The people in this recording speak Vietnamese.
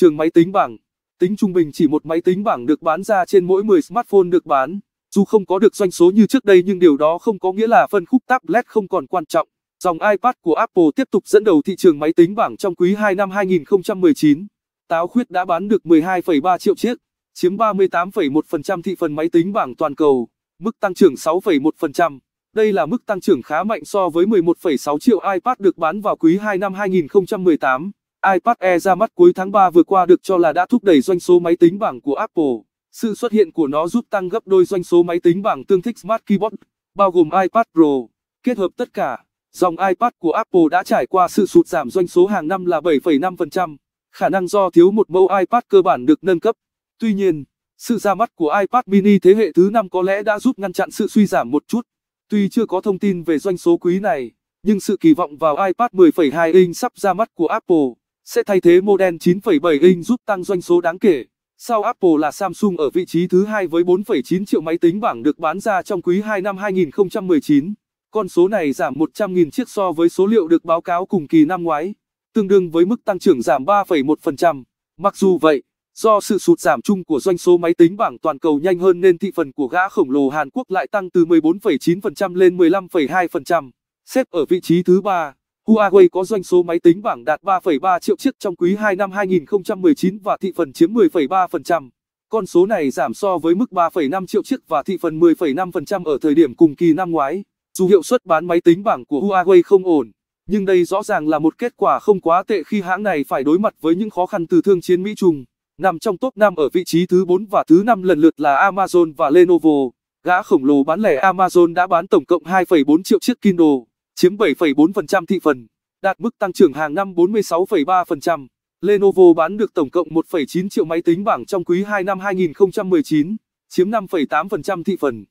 trường máy tính bảng. Tính trung bình chỉ một máy tính bảng được bán ra trên mỗi 10 smartphone được bán. Dù không có được doanh số như trước đây nhưng điều đó không có nghĩa là phân khúc tablet không còn quan trọng. Dòng iPad của Apple tiếp tục dẫn đầu thị trường máy tính bảng trong quý 2 năm 2019. Táo khuyết đã bán được 12,3 triệu chiếc, chiếm 38,1% thị phần máy tính bảng toàn cầu, mức tăng trưởng 6,1%. Đây là mức tăng trưởng khá mạnh so với 11,6 triệu iPad được bán vào quý 2 năm 2018 iPad Air ra mắt cuối tháng 3 vừa qua được cho là đã thúc đẩy doanh số máy tính bảng của Apple. Sự xuất hiện của nó giúp tăng gấp đôi doanh số máy tính bảng tương thích Smart Keyboard, bao gồm iPad Pro. Kết hợp tất cả, dòng iPad của Apple đã trải qua sự sụt giảm doanh số hàng năm là 7,5%, khả năng do thiếu một mẫu iPad cơ bản được nâng cấp. Tuy nhiên, sự ra mắt của iPad mini thế hệ thứ năm có lẽ đã giúp ngăn chặn sự suy giảm một chút. Tuy chưa có thông tin về doanh số quý này, nhưng sự kỳ vọng vào iPad 10,2 inch sắp ra mắt của Apple sẽ thay thế model 9,7 inch giúp tăng doanh số đáng kể. Sau Apple là Samsung ở vị trí thứ hai với 4,9 triệu máy tính bảng được bán ra trong quý 2 năm 2019. Con số này giảm 100.000 chiếc so với số liệu được báo cáo cùng kỳ năm ngoái, tương đương với mức tăng trưởng giảm 3,1%. Mặc dù vậy, do sự sụt giảm chung của doanh số máy tính bảng toàn cầu nhanh hơn nên thị phần của gã khổng lồ Hàn Quốc lại tăng từ 14,9% lên 15,2%, xếp ở vị trí thứ ba. Huawei có doanh số máy tính bảng đạt 3,3 triệu chiếc trong quý 2 năm 2019 và thị phần chiếm 10,3%. Con số này giảm so với mức 3,5 triệu chiếc và thị phần 10,5% ở thời điểm cùng kỳ năm ngoái. Dù hiệu suất bán máy tính bảng của Huawei không ổn, nhưng đây rõ ràng là một kết quả không quá tệ khi hãng này phải đối mặt với những khó khăn từ thương chiến Mỹ Trung. Nằm trong top 5 ở vị trí thứ 4 và thứ 5 lần lượt là Amazon và Lenovo. Gã khổng lồ bán lẻ Amazon đã bán tổng cộng 2,4 triệu chiếc Kindle chiếm 7,4% thị phần, đạt mức tăng trưởng hàng năm 46,3%. Lenovo bán được tổng cộng 1,9 triệu máy tính bảng trong quý 2 năm 2019, chiếm 5,8% thị phần.